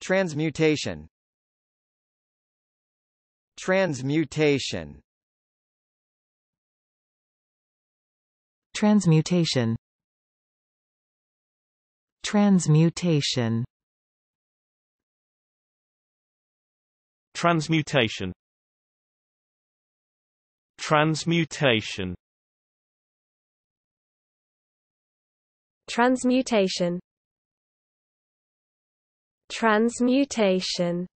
Transmutation Transmutation Transmutation Transmutation Transmutation Transmutation Transmutation Transmutation